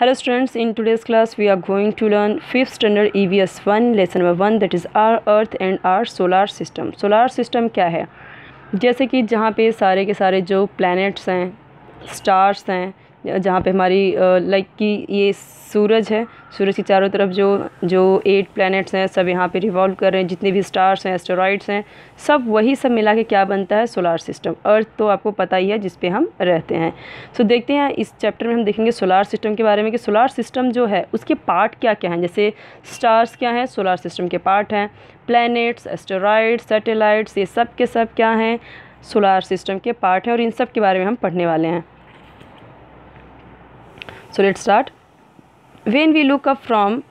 Hello students in today's class we are going to learn fifth standard E V S one lesson number one that is our earth and our solar system solar system क्या है जैसे कि जहाँ पे सारे के सारे जो प्लैनेट्स हैं स्टार्स हैं जहाँ पे हमारी लाइक कि ये सूरज है सूरज के चारों तरफ जो जो एट प्लैनेट्स हैं सब यहाँ पे रिवॉल्व कर रहे हैं जितने भी स्टार्स हैं एस्टोराइड्स हैं सब वही सब मिला के क्या बनता है सोलार सिस्टम अर्थ तो आपको पता ही है जिस पे हम रहते हैं सो so, देखते हैं इस चैप्टर में हम देखेंगे सोलार सिस्टम के बारे में कि सोलार सिस्टम जो है उसके पार्ट क्या क्या हैं जैसे स्टार्स क्या हैं सोलार सिस्टम के पार्ट हैं प्लानट्स एस्टेरॉइड्स सैटेलाइट्स ये सब के सब क्या हैं सोलार सिस्टम के पार्ट हैं और इन सब के बारे में हम पढ़ने वाले हैं So let's start. When we look up from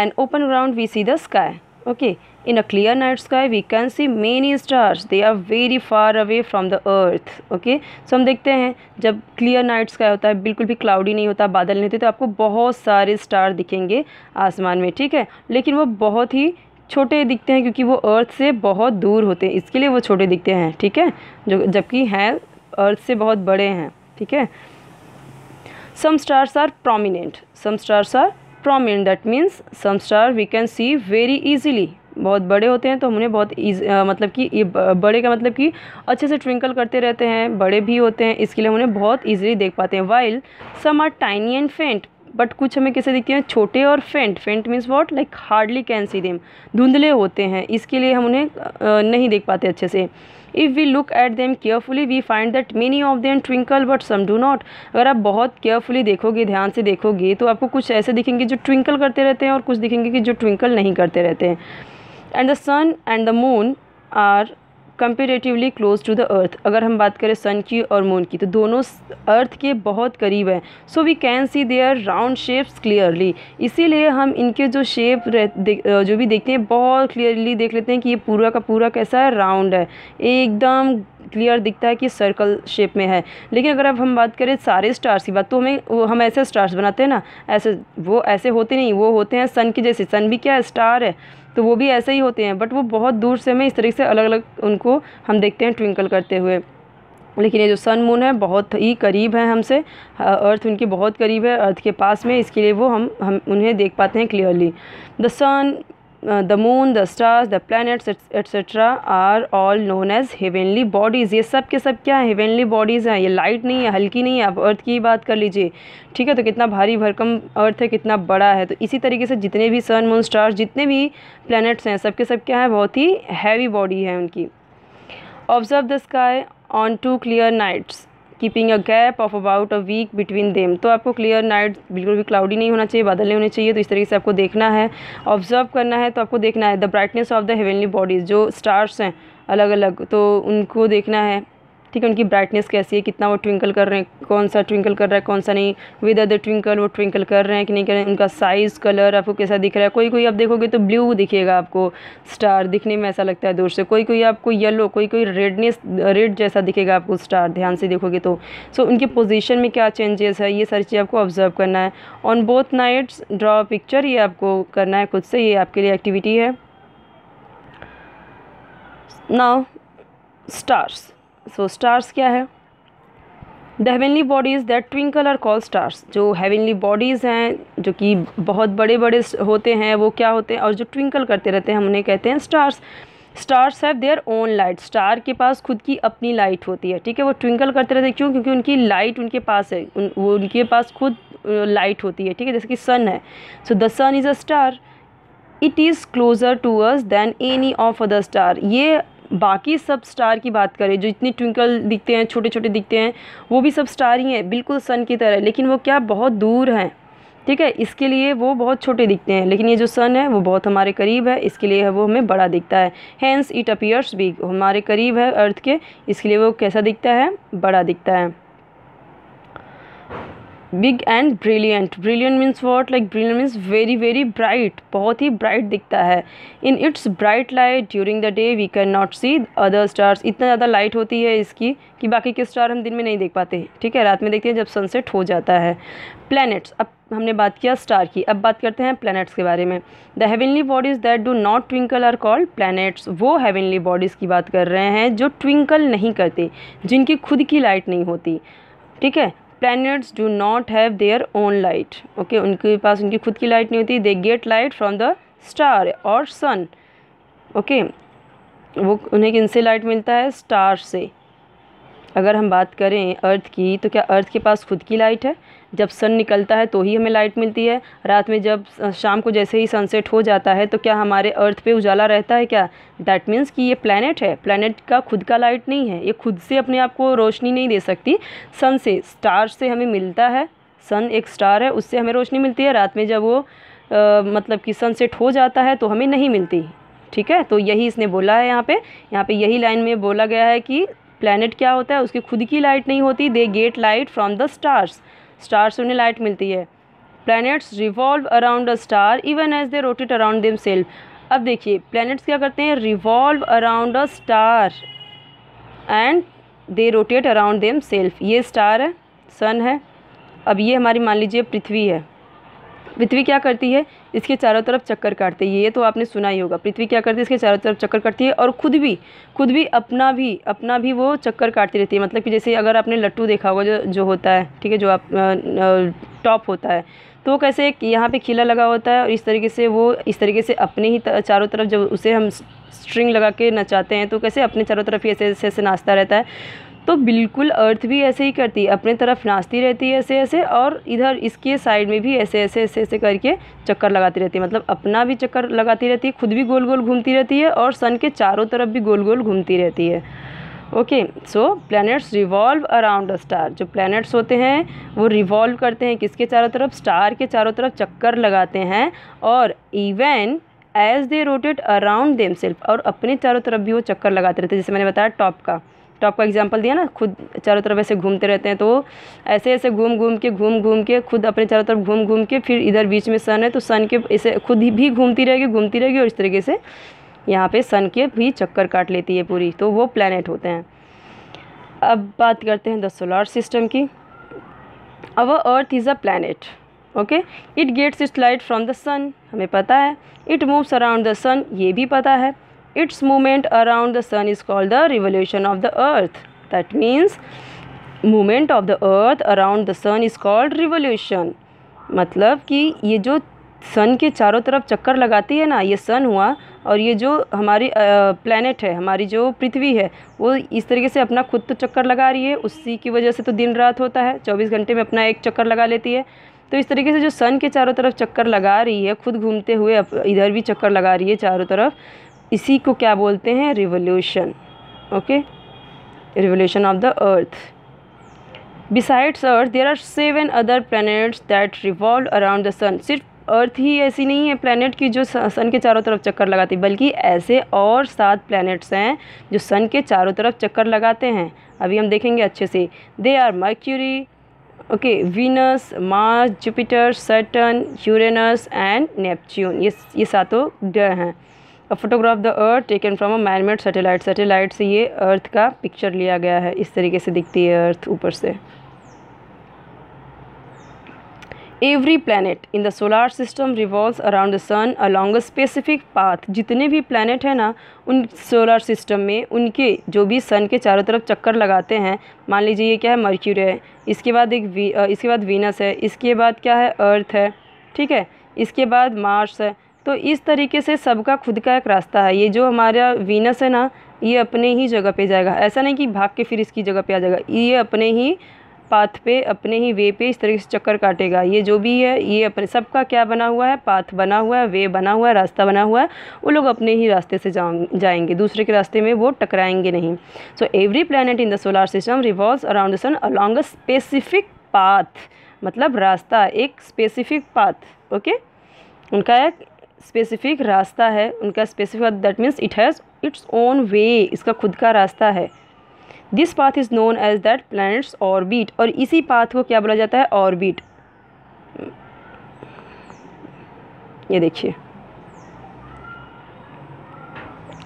an open ground, we see the sky. Okay, in a clear night sky, we can see many stars. They are very far away from the earth. Okay, so हम देखते हैं जब clear night sky होता है बिल्कुल भी cloudy नहीं होता बादल नहीं होते तो आपको बहुत सारे स्टार दिखेंगे आसमान में ठीक है लेकिन वो बहुत ही छोटे दिखते हैं क्योंकि वो अर्थ से बहुत दूर होते हैं इसके लिए वो छोटे दिखते हैं ठीक है जो जबकि हैं अर्थ से बहुत बड़े हैं ठीक है some stars are prominent some stars are prominent that means some star we can see very easily बहुत बड़े होते हैं तो हमने बहुत इज मतलब कि बड़े का मतलब कि अच्छे से ट्विंकल करते रहते हैं बड़े भी होते हैं इसके लिए उन्हें बहुत ईजिली देख पाते हैं while some are tiny and faint but कुछ हमें कैसे दिखते हैं छोटे और faint faint means what like hardly can see them धुंधले होते हैं इसके लिए हम उन्हें नहीं देख पाते अच्छे से if we look at them carefully we find that many of them twinkle but some do not अगर आप बहुत केयरफुली देखोगे ध्यान से देखोगे तो आपको कुछ ऐसे दिखेंगे जो ट्विंकल करते रहते हैं और कुछ दिखेंगे कि जो ट्विंकल नहीं करते रहते हैं and the sun and the moon are comparatively close to the earth अगर हम बात करें सन की और मून की तो दोनों अर्थ के बहुत करीब हैं so we can see their round shapes clearly इसीलिए हम इनके जो शेप जो भी देखते हैं बहुत क्लियरली देख लेते हैं कि ये पूरा का पूरा कैसा है राउंड है एकदम क्लियर दिखता है कि सर्कल शेप में है लेकिन अगर अब हम बात करें सारे स्टार्स की बात तो हमें वो हम ऐसे स्टार्स बनाते हैं ना ऐसे वो ऐसे होते नहीं वो होते हैं सन के जैसे सन भी क्या है स्टार है तो वो भी ऐसे ही होते हैं बट वो बहुत दूर से हमें इस तरीके से अलग अलग उनको हम देखते हैं ट्विंकल करते हुए लेकिन ये जो सन मून है बहुत ही करीब है हमसे अर्थ उनकी बहुत करीब है अर्थ के पास में इसके लिए वो हम हम उन्हें देख पाते हैं clearly the sun the moon the stars the the etcetera are all known as heavenly bodies ये सब के सब क्या है हेवेनली बॉडीज़ हैं ये लाइट नहीं है हल्की नहीं है आप अर्थ की ही बात कर लीजिए ठीक है तो कितना भारी भरकम अर्थ है कितना बड़ा है तो इसी तरीके से जितने भी सन मून स्टार्स जितने भी प्लानट्स हैं सब के सब क्या है बहुत ही हैवी बॉडी है उनकी observe the sky on two clear nights keeping a gap of about a week between them तो आपको क्लियर नाइट बिल्कुल भी क्लाउडी नहीं होना चाहिए बादल नहीं होने चाहिए तो इस तरीके से आपको देखना है ऑब्जर्व करना है तो आपको देखना है the brightness of the heavenly bodies जो स्टार्स हैं अलग अलग तो उनको देखना है ठीक है उनकी ब्राइटनेस कैसी है कितना वो ट्विंकल कर रहे हैं कौन सा ट्विंकल कर रहा है कौन सा नहीं विद द ट्विंकल वो ट्विंकल कर रहे हैं कि नहीं कर रहे हैं उनका साइज़ कलर आपको कैसा दिख रहा है कोई कोई आप देखोगे तो ब्लू दिखेगा आपको स्टार दिखने में ऐसा लगता है दूर से कोई कोई आपको येलो कोई कोई रेडनेस रेड जैसा दिखेगा आपको स्टार ध्यान से देखोगे तो सो so, उनके पोजिशन में क्या चेंजेस है ये सारी चीज़ आपको ऑब्जर्व करना है on both nights draw picture ये आपको करना है खुद से ये आपके लिए एक्टिविटी है नाउ स्टार्स सो स्टार्स क्या है the heavenly bodies that twinkle are call stars जो हेवनली बॉडीज़ हैं जो कि बहुत बड़े बड़े होते हैं वो क्या होते हैं और जो ट्विंकल करते रहते हैं हम उन्हें कहते हैं stars stars have their own light star के पास खुद की अपनी लाइट होती है ठीक है वो ट्विंकल करते रहते हैं क्यों क्योंकि उनकी लाइट उनके पास है उन, वो उनके पास खुद लाइट होती है ठीक है जैसे कि सन है so the sun is a star it is closer to us than any of other star ये बाकी सब स्टार की बात करें जो इतनी ट्विंकल दिखते हैं छोटे छोटे दिखते हैं वो भी सब स्टार ही हैं बिल्कुल सन की तरह लेकिन वो क्या बहुत दूर हैं ठीक है इसके लिए वो बहुत छोटे दिखते हैं लेकिन ये जो सन है वो बहुत हमारे करीब है इसके लिए वो हमें बड़ा दिखता है हैंस इट अपीयर्स बिग हमारे करीब है अर्थ के इसके लिए वो कैसा दिखता है बड़ा दिखता है big and brilliant brilliant means what like brilliant means very very bright बहुत ही ब्राइट दिखता है in its bright light during the day we can not see other stars इतना ज़्यादा लाइट होती है इसकी कि बाकी के स्टार हम दिन में नहीं देख पाते ठीक है रात में देखते हैं जब सनसेट हो जाता है प्लैनेट्स अब हमने बात किया स्टार की अब बात करते हैं प्लैनेट्स के बारे में the heavenly bodies that do not twinkle are called planets वो हेवनली बॉडीज़ की बात कर रहे हैं जो ट्विंकल नहीं करते जिनकी खुद की लाइट नहीं होती ठीक है planets do not have their own light okay उनके पास उनकी खुद की लाइट नहीं होती they get light from the star और सन ओके वो उन्हें किन से लाइट मिलता है स्टार से अगर हम बात करें अर्थ की तो क्या अर्थ के पास खुद की लाइट है जब सन निकलता है तो ही हमें लाइट मिलती है रात में जब शाम को जैसे ही सनसेट हो जाता है तो क्या हमारे अर्थ पे उजाला रहता है क्या दैट मीन्स कि ये प्लानट है प्लानट का खुद का लाइट नहीं है ये खुद से अपने आप को रोशनी नहीं दे सकती सन से स्टार से हमें मिलता है सन एक स्टार है उससे हमें रोशनी मिलती है रात में जब वो आ, मतलब कि सनसेट हो जाता है तो हमें नहीं मिलती ठीक है तो यही इसने बोला है यहाँ पे यहाँ पे यही लाइन में बोला गया है कि प्लानट क्या होता है उसकी खुद की लाइट नहीं होती they get light from the stars star से उन्हें लाइट मिलती है planets revolve around a star even as they rotate around themselves अब देखिए प्लैनेट्स क्या करते हैं revolve around a star and they rotate around themselves ये स्टार है सन है अब ये हमारी मान लीजिए पृथ्वी है पृथ्वी क्या करती है इसके चारों तरफ चक्कर काटती है ये तो आपने सुना ही होगा पृथ्वी क्या करती है इसके चारों तरफ चक्कर काटती है और खुद भी खुद भी अपना भी अपना भी वो चक्कर काटती रहती है मतलब कि जैसे अगर आपने लट्टू देखा होगा जो जो होता है ठीक है जो आप टॉप होता है तो कैसे एक यहाँ पे खिला लगा होता है और इस तरीके से वो इस तरीके से अपने ही चारों तरफ जब उसे हम स्ट्रिंग लगा के नचाते हैं तो कैसे अपने चारों तरफ ही ऐसे ऐसे ऐसे नाचता रहता है तो बिल्कुल अर्थ भी ऐसे ही करती है अपने तरफ नाचती रहती है ऐसे ऐसे और इधर इसके साइड में भी ऐसे ऐसे ऐसे ऐसे करके चक्कर लगाती रहती है मतलब अपना भी चक्कर लगाती रहती है खुद भी गोल गोल घूमती रहती है और सन के चारों तरफ भी गोल गोल घूमती रहती है okay so planets revolve around a star जो प्लैनेट्स होते हैं वो रिवॉल्व करते हैं किसके चारों तरफ स्टार के चारों तरफ चक्कर लगाते हैं और even as they rotate around themselves और अपने चारों तरफ भी वो चक्कर लगाते रहते हैं जैसे मैंने बताया टॉप का तो आपको एग्जाम्पल दिया ना खुद चारों तरफ ऐसे घूमते रहते हैं तो ऐसे ऐसे घूम घूम के घूम घूम के खुद अपने चारों तरफ घूम घूम के फिर इधर बीच में सन है तो सन के इसे खुद ही भी घूमती रहेगी घूमती रहेगी और इस तरीके से यहाँ पे सन के भी चक्कर काट लेती है पूरी तो वो प्लानट होते हैं अब बात करते हैं द सोलार सिस्टम की अब earth is a planet okay it gets its light from the sun हमें पता है it moves around the sun ये भी पता है its movement around the sun is called the revolution of the earth that means movement of the earth around the sun is called revolution मतलब कि ये जो सन के चारों तरफ चक्कर लगाती है ना ये सन हुआ और ये जो हमारी प्लानट है हमारी जो पृथ्वी है वो इस तरीके से अपना खुद तो चक्कर लगा रही है उसी की वजह से तो दिन रात होता है चौबीस घंटे में अपना एक चक्कर लगा लेती है तो इस तरीके से जो सन के चारों तरफ चक्कर लगा रही है खुद घूमते हुए इधर भी चक्कर लगा रही है चारों तरफ इसी को क्या बोलते हैं revolution okay revolution of the earth besides earth there are seven other planets that revolve around the sun सिर्फ अर्थ ही ऐसी नहीं है प्लानट की जो सन के चारों तरफ चक्कर लगाती बल्कि ऐसे और सात प्लानट्स हैं जो सन के चारों तरफ चक्कर लगाते हैं अभी हम देखेंगे अच्छे से they are Mercury okay Venus Mars Jupiter Saturn Uranus and Neptune ये ये सातों ग्रह हैं a photograph the earth taken from a manmade satellite satellite से ये अर्थ का पिक्चर लिया गया है इस तरीके से दिखती है अर्थ ऊपर से every planet in the solar system revolve around the sun along a specific path जितने भी प्लानट हैं ना उन सोलार सिस्टम में उनके जो भी सन के चारों तरफ चक्कर लगाते हैं मान लीजिए ये क्या है मर्क्यूर है इसके बाद एक वी इसके बाद वीनस है इसके बाद क्या है अर्थ है ठीक है इसके बाद मार्स है तो इस तरीके से सबका खुद का एक रास्ता है ये जो हमारा वीनस है ना ये अपने ही जगह पे जाएगा ऐसा नहीं कि भाग के फिर इसकी जगह पे आ जाएगा ये अपने ही पाथ पे अपने ही वे पे इस तरीके से चक्कर काटेगा ये जो भी है ये अपने सबका क्या बना हुआ है पाथ बना हुआ है वे बना हुआ है रास्ता बना हुआ है वो लोग अपने ही रास्ते से जाएंगे दूसरे के रास्ते में वो टकराएंगे नहीं so every planet in the solar system revolve around the sun along a specific path मतलब रास्ता एक स्पेसिफिक पाथ ओके उनका एक स्पेसिफिक रास्ता है उनका specific that means it has its own way इसका खुद का रास्ता है this path is known as that planets orbit और इसी पाथ को क्या बोला जाता है ऑर्बिट ये देखिए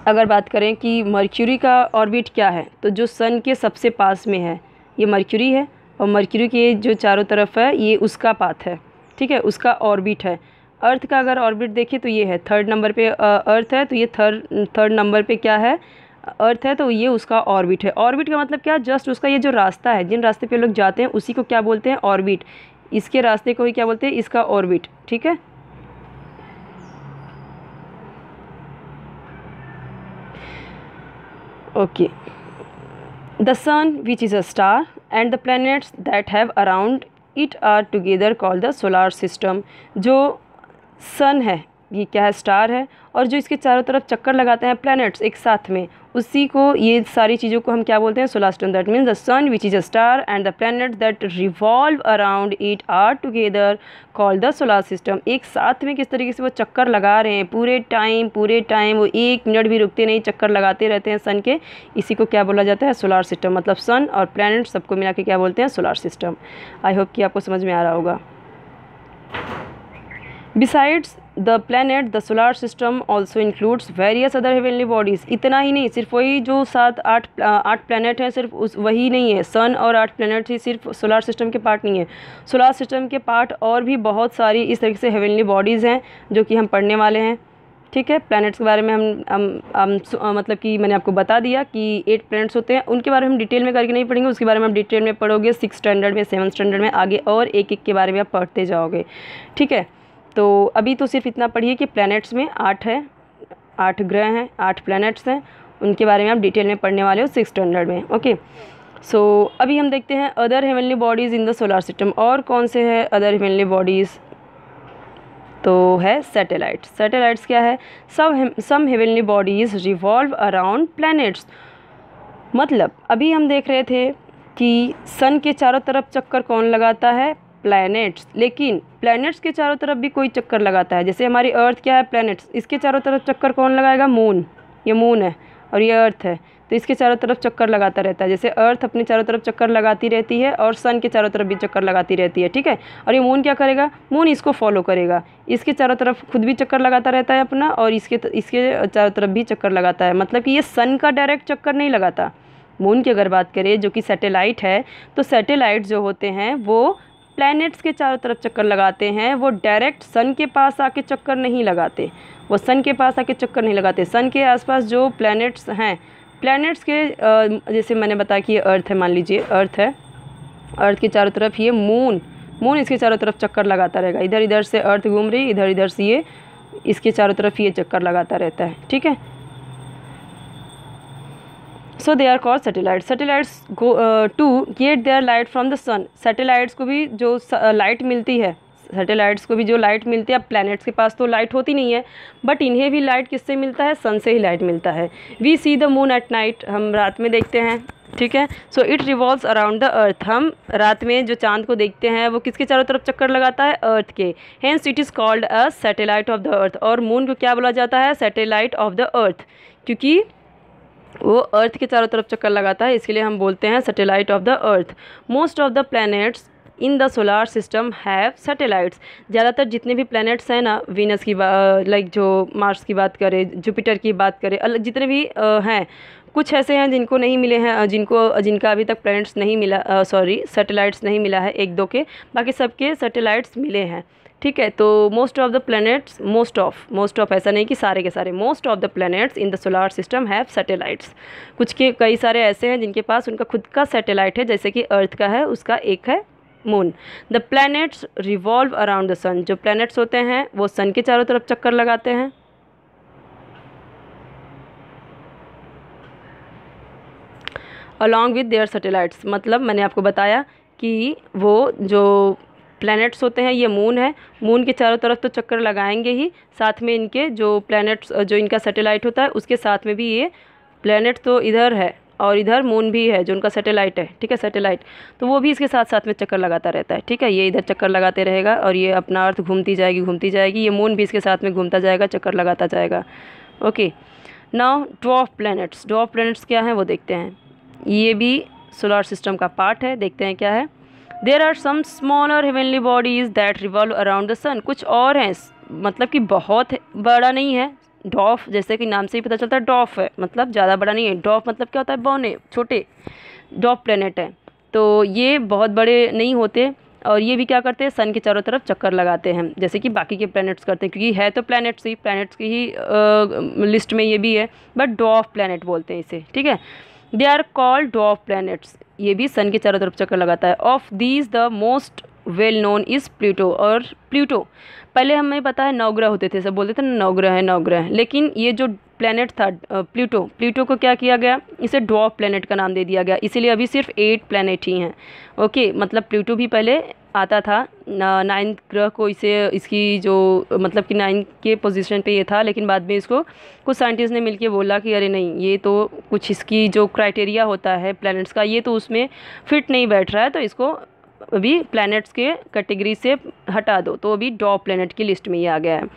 अगर बात करें कि मर्क्यूरी का ऑर्बिट क्या है तो जो सन के सबसे पास में है ये मर्क्यूरी है और मर्क्यूरी के जो चारों तरफ है ये उसका पाथ है ठीक है उसका ऑर्बिट है अर्थ का अगर ऑर्बिट देखिए तो ये है थर्ड नंबर पे अर्थ है तो ये थर्ड थर्ड नंबर पे क्या है अर्थ है तो ये उसका ऑर्बिट है ऑर्बिट का मतलब क्या जस्ट उसका ये जो रास्ता है जिन रास्ते पे लोग जाते हैं उसी को क्या बोलते हैं ऑर्बिट इसके रास्ते को ही क्या बोलते हैं इसका ऑर्बिट ठीक है okay the sun which is a star and the planets that have around it are together call the solar system जो सन है ये क्या है स्टार है और जो इसके चारों तरफ चक्कर लगाते हैं प्लैनेट्स एक साथ में उसी को ये सारी चीज़ों को हम क्या बोलते हैं solar system that means the sun which is a star and the planet that revolve around it are together call the solar system एक साथ में किस तरीके से वो चक्कर लगा रहे हैं पूरे टाइम पूरे टाइम वो एक मिनट भी रुकते नहीं चक्कर लगाते रहते हैं सन के इसी को क्या बोला जाता है सोलार सिस्टम मतलब सन और प्लानट सबको मिला के क्या बोलते हैं सोलार सिस्टम आई होप कि आपको समझ में आ रहा होगा besides the planet the solar system also includes various other heavenly bodies इतना ही नहीं सिर्फ वही जो सात आठ आठ प्लानट हैं सिर्फ उस वही नहीं है सन और आठ प्लानट ही सिर्फ सोलार सिस्टम के पार्ट नहीं है सोलार सिस्टम के पार्ट और भी बहुत सारी इस तरीके से हेवनली बॉडीज़ हैं जो कि हम पढ़ने वाले हैं ठीक है प्लानट्स के बारे में हम हम, हम हम मतलब कि मैंने आपको बता दिया कि एट प्लानट्स होते हैं उनके बारे में हम डिटेल में करके नहीं पढ़ेंगे उसके बारे में आप डिटेल में पढ़ोगे सिक्स स्टैंडर्ड में सेवन स्टैंडर्ड में आगे और एक एक के बारे में आप पढ़ते जाओगे ठीक है तो अभी तो सिर्फ इतना पढ़िए कि प्लैनेट्स में आठ है आठ ग्रह हैं आठ प्लैनेट्स हैं उनके बारे में आप डिटेल में पढ़ने वाले हो सिक्स स्टैंडर्ड में ओके सो so, अभी हम देखते हैं other heavenly bodies in the solar system और कौन से हैं अदर हेवनली बॉडीज़ तो है सैटेलाइट सैटेलाइट्स क्या है सब some heavenly bodies revolve around planets मतलब अभी हम देख रहे थे कि सन के चारों तरफ चक्कर कौन लगाता है प्लैनेट्स लेकिन प्लैनेट्स के चारों तरफ भी कोई चक्कर लगाता है जैसे हमारी अर्थ क्या है प्लैनेट्स इसके चारों तरफ चक्कर कौन लगाएगा मून ये मून है और ये अर्थ है तो इसके चारों तरफ चक्कर लगाता रहता है जैसे अर्थ अपने चारों तरफ चक्कर लगाती रहती है और सन के चारों तरफ भी चक्कर लगाती रहती है ठीक है और ये मून क्या करेगा मून इसको फॉलो करेगा इसके चारों तरफ खुद भी चक्कर लगाता रहता है अपना और इसके इसके चारों तरफ भी चक्कर लगाता है मतलब कि ये सन का डायरेक्ट चक्कर नहीं लगाता मून की अगर बात करें जो कि सैटेलाइट है तो सैटेलाइट जो होते हैं वो प्लैनेट्स के चारों तरफ चक्कर लगाते हैं वो डायरेक्ट सन के पास आके चक्कर नहीं लगाते वो सन के पास आके चक्कर नहीं लगाते सन के आसपास जो प्लैनेट्स हैं प्लैनेट्स के जैसे मैंने बताया कि अर्थ है मान लीजिए अर्थ है अर्थ के चारों तरफ ये मून मून इसके चारों तरफ चक्कर लगाता रहेगा इधर इधर से अर्थ घूम रही इधर इधर से ये इसके चारों तरफ ये चक्कर लगाता रहता है ठीक है so they are call satellite satellites go to get their light from the sun satellites को भी जो लाइट uh, मिलती है सेटेलाइट्स को भी जो लाइट मिलती है अब प्लैनेट्स के पास तो लाइट होती नहीं है बट इन्हें भी लाइट किससे मिलता है सन से ही लाइट मिलता है we see the moon at night हम रात में देखते हैं ठीक है so it revolves around the earth हम रात में जो चांद को देखते हैं वो किसके चारों तरफ चक्कर लगाता है अर्थ के hence it is called a satellite of the earth और मून को क्या बोला जाता है सेटेलाइट ऑफ द अर्थ क्योंकि वो अर्थ के चारों तरफ चक्कर लगाता है इसके लिए हम बोलते हैं satellite of the earth most of the planets in the solar system have satellites ज़्यादातर जितने भी प्लैनेट्स हैं ना वीनस की लाइक जो मार्स की बात करें जुपिटर की बात करें अलग जितने भी हैं कुछ ऐसे हैं जिनको नहीं मिले हैं जिनको जिनका अभी तक प्लैनेट्स नहीं मिला सॉरी सैटेलाइट्स नहीं मिला है एक दो के बाकी सबके सैटेलाइट्स मिले हैं ठीक है तो most of the planets most of most of ऐसा नहीं कि सारे के सारे most of the planets in the solar system have satellites कुछ के कई सारे ऐसे हैं जिनके पास उनका खुद का सैटेलाइट है जैसे कि अर्थ का है उसका एक है moon the planets revolve around the sun जो प्लैनेट्स होते हैं वो सन के चारों तरफ चक्कर लगाते हैं अलॉन्ग विद देयर सैटेलाइट्स मतलब मैंने आपको बताया कि वो जो प्लैनेट्स होते हैं ये मून है मून के चारों तरफ तो चक्कर लगाएंगे ही साथ में इनके जो प्लैनेट्स जो इनका सैटेलाइट होता है उसके साथ में भी ये प्लैनेट तो इधर है और इधर मून भी है जो उनका सैटेलाइट है ठीक है सैटेलाइट तो वो भी इसके साथ साथ में चक्कर लगाता रहता है ठीक है ये इधर चक्कर लगाते रहेगा और ये अपना अर्थ घूमती जाएगी घूमती जाएगी ये मून भी इसके साथ में घूमता जाएगा चक्कर लगाता जाएगा okay now dwarf planets dwarf planets क्या हैं वो देखते हैं ये भी सोलार सिस्टम का पार्ट है देखते हैं क्या है देर आर सम स्मॉल और heavenly bodies that revolve around the sun कुछ और हैं मतलब कि बहुत बड़ा नहीं है डॉफ जैसे कि नाम से ही पता चलता है डॉफ है मतलब ज़्यादा बड़ा नहीं है डॉफ मतलब क्या होता है बौने छोटे डॉफ प्लेनेट हैं तो ये बहुत बड़े नहीं होते और ये भी क्या करते हैं सन के चारों तरफ चक्कर लगाते हैं जैसे कि बाकी के प्लैनेट्स करते हैं क्योंकि है तो प्लैनेट्स ही प्लैनेट्स की ही आ, लिस्ट में ये भी है बट डॉफ प्लैनेट बोलते हैं इसे ठीक है they are called dwarf planets ये भी सन के चारों तरफ चक्कर लगाता है of these the most well known is Pluto और प्लूटो पहले हमें पता है नवग्रह होते थे सब बोलते थे ना नवग्रह है नवग्रह है लेकिन ये जो प्लानट था प्लूटो प्लूटो को क्या किया गया इसे ड्रॉफ प्लानट का नाम दे दिया गया इसीलिए अभी सिर्फ एट प्लानट ही हैं ओके मतलब प्लूटो भी पहले आता था नाइन्थ ग्रह को इसे इसकी जो मतलब कि नाइन्थ के पोजीशन पे ये था लेकिन बाद में इसको कुछ साइंटिस्ट ने मिलके बोला कि अरे नहीं ये तो कुछ इसकी जो क्राइटेरिया होता है प्लैनेट्स का ये तो उसमें फिट नहीं बैठ रहा है तो इसको अभी प्लैनेट्स के कैटेगरी से हटा दो तो अभी डॉ प्लैनेट की लिस्ट में ये आ गया है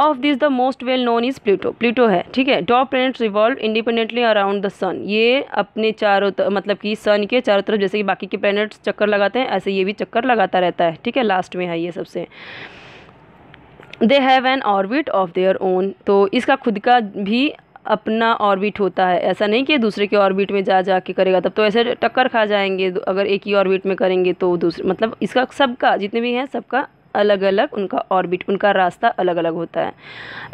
of this the most well known is Pluto Pluto है ठीक है top planets revolve independently around the sun ये अपने चारों मतलब कि सन के चारों तरफ जैसे कि बाकी के प्लेनेट्स चक्कर लगाते हैं ऐसे ये भी चक्कर लगाता रहता है ठीक है लास्ट में है ये सबसे they have an orbit of their own तो इसका खुद का भी अपना ऑर्बिट होता है ऐसा नहीं कि दूसरे के ऑर्बिट में जा जा के करेगा तब तो ऐसे टक्कर खा जाएंगे अगर एक ही ऑर्बिट में करेंगे तो दूसरे मतलब इसका सबका जितने भी हैं सबका अलग अलग उनका ऑर्बिट उनका रास्ता अलग अलग होता है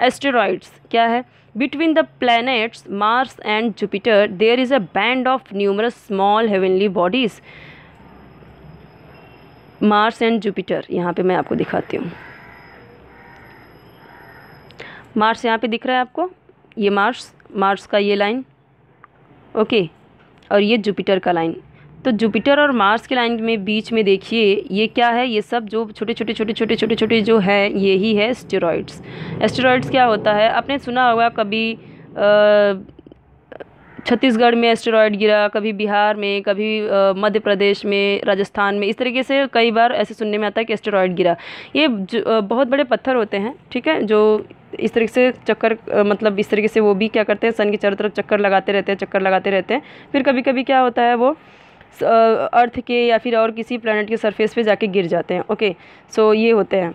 एस्टेरॉइड्स क्या है between the planets Mars and Jupiter there is a band of numerous small heavenly bodies Mars and Jupiter यहाँ पे मैं आपको दिखाती हूँ मार्स यहाँ पे दिख रहा है आपको ये मार्स मार्स का ये लाइन ओके और ये जुपिटर का लाइन तो जुपिटर और मार्स की लाइन में बीच में देखिए ये क्या है ये सब जो छोटे छोटे छोटे छोटे छोटे छोटे जो है ये ही है एस्टेरॉइड्स एस्टेरॉइड्स क्या होता है आपने सुना होगा कभी छत्तीसगढ़ में एस्टेरॉयड गिरा कभी बिहार में कभी मध्य प्रदेश में राजस्थान में इस तरीके से कई बार ऐसे सुनने में आता है कि एस्टेरॉयड गिरा ये बहुत बड़े पत्थर होते हैं ठीक है जो इस तरीके से चक्कर मतलब इस तरीके से वो भी क्या करते हैं सन के चारों तरफ चक्कर लगाते रहते हैं चक्कर लगाते रहते हैं फिर कभी कभी क्या होता है वो अर्थ के या फिर और किसी प्लानट के सरफेस पे जाके गिर जाते हैं ओके सो ये होते हैं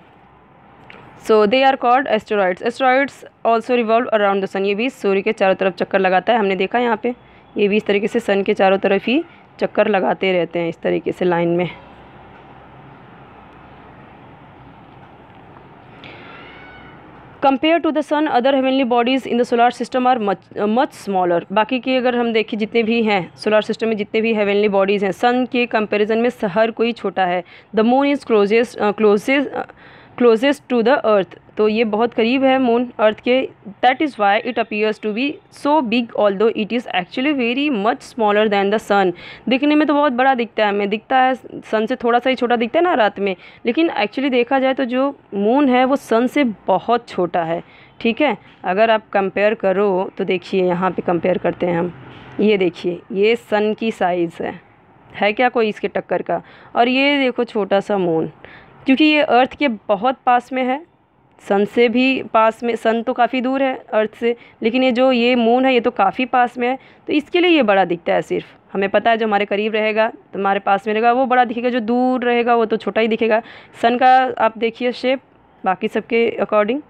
so they are called asteroids asteroids also revolve around the sun ये भी सूर्य के चारों तरफ चक्कर लगाता है हमने देखा यहाँ पे ये भी इस तरीके से सन के चारों तरफ ही चक्कर लगाते रहते हैं इस तरीके से लाइन में compare to the sun other heavenly bodies in the solar system are much much smaller बाकी की अगर हम देखें जितने भी हैं सोलर सिस्टम में जितने भी हेवनली बॉडीज़ हैं सन के कंपेरिजन में हर कोई छोटा है the moon is closest closest closest to the earth तो ये बहुत करीब है मून अर्थ के that is why it appears to be so big although it is actually very much smaller than the sun दिखने में तो बहुत बड़ा दिखता है हमें दिखता है सन से थोड़ा सा ही छोटा दिखता है ना रात में लेकिन एक्चुअली देखा जाए तो जो मून है वो सन से बहुत छोटा है ठीक है अगर आप कंपेयर करो तो देखिए यहाँ पे कंपेयर करते हैं हम ये देखिए ये सन की साइज़ है है क्या कोई इसके टक्कर का और ये देखो छोटा सा मून क्योंकि ये अर्थ के बहुत पास में है सन से भी पास में सन तो काफ़ी दूर है अर्थ से लेकिन ये जो ये मून है ये तो काफ़ी पास में है तो इसके लिए ये बड़ा दिखता है सिर्फ हमें पता है जो हमारे करीब रहेगा तो हमारे पास में रहेगा वो बड़ा दिखेगा जो दूर रहेगा वो तो छोटा ही दिखेगा सन का आप देखिए शेप बाकी सबके अकॉर्डिंग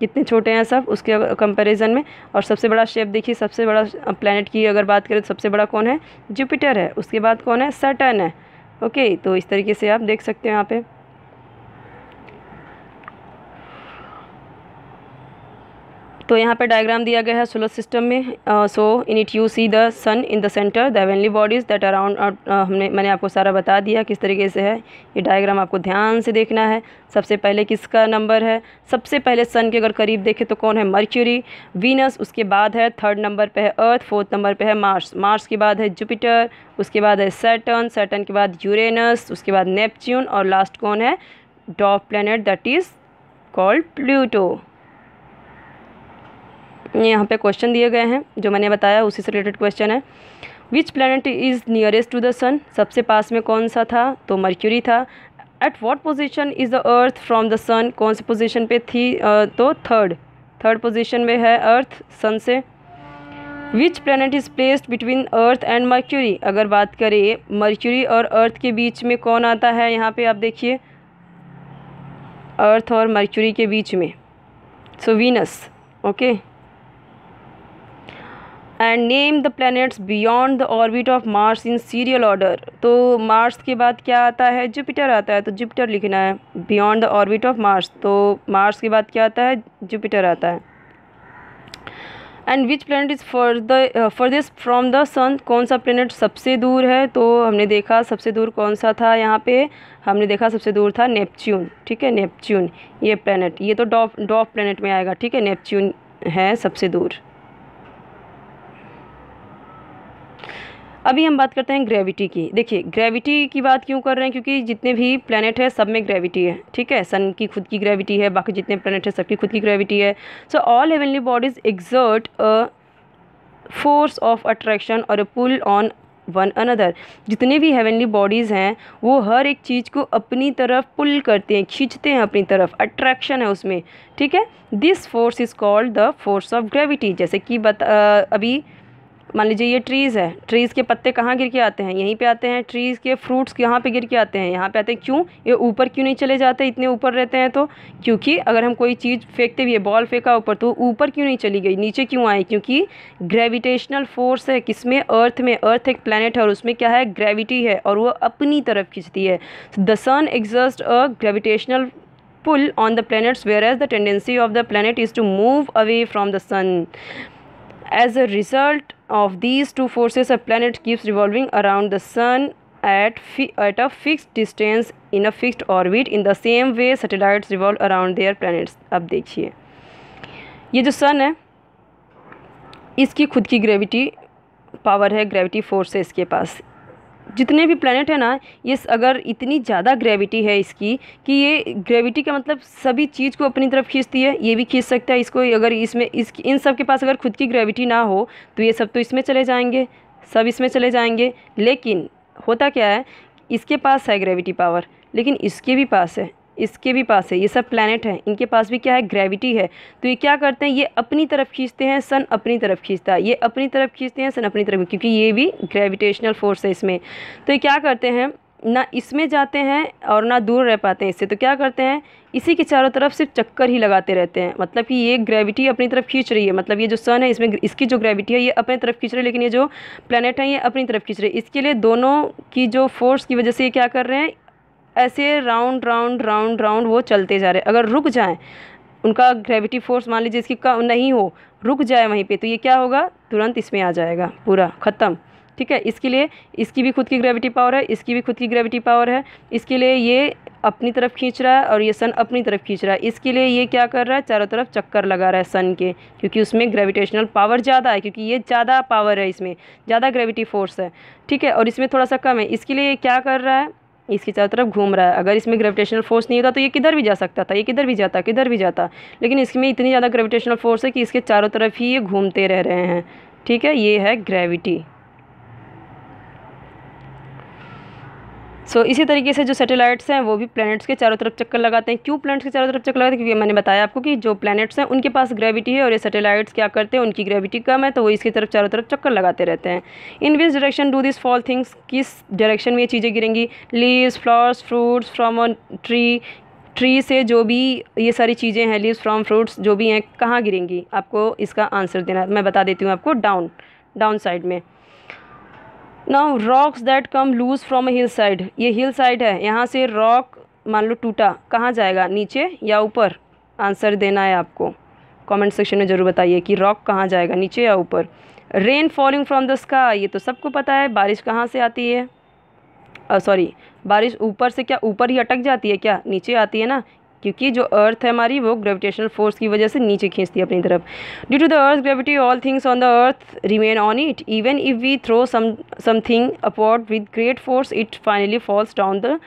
कितने छोटे हैं सब उसके कंपैरिजन में और सबसे बड़ा शेप देखिए सबसे बड़ा प्लानट की अगर बात करें तो सबसे बड़ा कौन है जुपिटर है उसके बाद कौन है सटन है ओके तो इस तरीके से आप देख सकते हैं यहाँ पर तो यहाँ पे डायग्राम दिया गया है सोलर सिस्टम में so in it you see the sun in the centre the heavenly bodies that around हमने मैंने आपको सारा बता दिया किस तरीके से है ये डायग्राम आपको ध्यान से देखना है सबसे पहले किसका नंबर है सबसे पहले सन के अगर करीब देखें तो कौन है मर्क्यूरी वीनस उसके बाद है थर्ड नंबर पर है अर्थ फोर्थ नंबर पर है मार्स मार्स के बाद है जुपिटर उसके बाद है सैटर्न सैटर्न के बाद यूरेनस उसके बाद नेपच्यून और लास्ट कौन है dwarf planet that is called Pluto यहाँ पे क्वेश्चन दिए गए हैं जो मैंने बताया उसी से रिलेटेड क्वेश्चन है which planet is nearest to the sun सबसे पास में कौन सा था तो मर्क्यूरी था at what position is the earth from the sun कौन से पोजिशन पे थी तो थर्ड थर्ड पोजिशन में है अर्थ सन से which planet is placed between earth and Mercury अगर बात करें मर्क्यूरी और अर्थ के बीच में कौन आता है यहाँ पे आप देखिए अर्थ और मर्क्यूरी के बीच में so Venus okay and name the planets beyond the orbit of Mars in serial order तो मार्स के बाद क्या आता है जुपिटर आता है तो जुपिटर लिखना है beyond the orbit of Mars तो मार्स के बाद क्या आता है जुपिटर आता है and which planet is for the farthest from the sun कौन सा प्लानट सबसे दूर है तो हमने देखा सबसे दूर कौन सा था यहाँ पे हमने देखा सबसे दूर था नेपच्यून ठीक है नेपच्यून ये प्लानट ये तो डॉफ डॉफ प्लानट में आएगा ठीक है नेपच्यून है सबसे दूर अभी हम बात करते हैं ग्रेविटी की देखिए ग्रेविटी की बात क्यों कर रहे हैं क्योंकि जितने भी प्लानट है सब में ग्रेविटी है ठीक है सन की खुद की ग्रेविटी है बाकी जितने प्लानट है सबकी खुद की ग्रेविटी है so all heavenly bodies exert a force of attraction और a pull on one another जितने भी हेवनली बॉडीज़ हैं वो हर एक चीज़ को अपनी तरफ पुल करते हैं खींचते हैं अपनी तरफ अट्रैक्शन है उसमें ठीक है this force is called the force of gravity जैसे कि बता अभी मान लीजिए ये ट्रीज़ है ट्रीज़ के पत्ते कहाँ गिर के आते हैं यहीं पे आते हैं ट्रीज़ के फ्रूट्स कहाँ पे गिर के आते हैं यहाँ पे आते हैं क्यों ये ऊपर क्यों नहीं चले जाते इतने ऊपर रहते हैं तो क्योंकि अगर हम कोई चीज़ फेंकते भी है बॉल फेंका ऊपर तो ऊपर क्यों नहीं चली गई नीचे क्यों आए क्योंकि ग्रेविटेशनल फोर्स है किसमें अर्थ में अर्थ एक प्लानट है और उसमें क्या है ग्रेविटी है और वह अपनी तरफ खींचती है the sun exert a gravitational pull on the planets whereas the tendency of the planet is to move away from the sun as a result of these two forces a planet keeps revolving around the sun at at a fixed distance in a fixed orbit in the same way satellites revolve around their planets अब देखिए ये जो sun है इसकी खुद की gravity power है gravity force है इसके पास जितने भी प्लानट हैं ना ये अगर इतनी ज़्यादा ग्रेविटी है इसकी कि ये ग्रेविटी का मतलब सभी चीज़ को अपनी तरफ खींचती है ये भी खींच सकता है इसको अगर इसमें इस इन सब के पास अगर खुद की ग्रेविटी ना हो तो ये सब तो इसमें चले जाएंगे सब इसमें चले जाएंगे लेकिन होता क्या है इसके पास है ग्रेविटी पावर लेकिन इसके भी पास है इसके भी पास है ये सब प्लानट हैं इनके पास भी क्या है ग्रेविटी है तो ये क्या करते हैं ये अपनी तरफ खींचते हैं सन अपनी तरफ खींचता है ये अपनी तरफ खींचते हैं सन अपनी तरफ क्योंकि ये भी ग्रेविटेशनल फोर्स है इसमें तो ये क्या करते हैं ना इसमें जाते हैं और ना दूर रह पाते हैं इससे तो क्या करते हैं इसी के चारों तरफ सिर्फ चक्कर ही लगाते रहते हैं मतलब कि ये ग्रेविटी अपनी तरफ खींच रही है मतलब ये जो सन है इसमें इसकी जो ग्रेविटी है ये अपनी तरफ खींच रही है लेकिन ये जो प्लानट है ये अपनी तरफ खींच रही है इसके लिए दोनों की जो फोर्स की वजह से ये क्या कर रहे हैं ऐसे राउंड राउंड राउंड राउंड वो चलते जा रहे अगर रुक जाए उनका ग्रेविटी फोर्स मान लीजिए इसकी कम नहीं हो रुक जाए वहीं पे तो ये क्या होगा तुरंत इसमें आ जाएगा पूरा ख़त्म ठीक है इसके लिए इसकी भी खुद की ग्रेविटी पावर है इसकी भी खुद की ग्रेविटी पावर है इसके लिए ये अपनी तरफ खींच रहा है और ये सन अपनी तरफ खींच रहा है इसके लिए ये क्या कर रहा है चारों तरफ चक्कर लगा रहा है सन के क्योंकि उसमें ग्रेविटेशनल पावर ज़्यादा है क्योंकि ये ज़्यादा पावर है इसमें ज़्यादा ग्रेविटी फोर्स है ठीक है और इसमें थोड़ा सा कम है इसके लिए ये क्या कर रहा है इसके चारों तरफ घूम रहा है अगर इसमें ग्रेविटेशनल फोर्स नहीं होता तो ये किधर भी जा सकता था ये किधर भी जाता किधर भी जाता लेकिन इसमें इतनी ज़्यादा ग्रेविटेशनल फोर्स है कि इसके चारों तरफ ही ये घूमते रह रहे हैं ठीक है ये है ग्रेविटी सो इसी तरीके से जो सैटेलाइट्स हैं वो भी प्लैनेट्स के चारों तरफ चक्कर लगाते हैं क्यों प्लैनेट्स के चारों तरफ चक्कर लगाते हैं क्योंकि मैंने बताया आपको कि जो प्लैनेट्स हैं उनके पास ग्रेविटी है और ये सैटेलाइट्स क्या करते हैं उनकी ग्रेविटी कम है तो वो इसकी तरफ चारों तरफ चक्कर लगाते रहते हैं in which direction do this fall things किस डायरेक्शन में ये चीज़ें गिरेंगी leaves flowers fruits from a tree tree से जो भी ये सारी चीज़ें हैं लीव्स फ्रॉम फ्रूट्स जो भी हैं कहाँ गिरेंगी आपको इसका आंसर देना मैं बता देती हूँ आपको डाउन डाउन साइड में now rocks that come loose from a hill side ये हिल साइड है यहाँ से रॉक मान लो टूटा कहाँ जाएगा नीचे या ऊपर आंसर देना है आपको कमेंट सेक्शन में ज़रूर बताइए कि रॉक कहाँ जाएगा नीचे या ऊपर rain falling from the sky ये तो सबको पता है बारिश कहाँ से आती है सॉरी बारिश ऊपर से क्या ऊपर ही अटक जाती है क्या नीचे आती है ना क्योंकि जो अर्थ है हमारी वो ग्रेविटेशनल फोर्स की वजह से नीचे खींचती है अपनी तरफ due to the earth gravity all things on the earth remain on it even if we throw something upward with great force it finally falls down the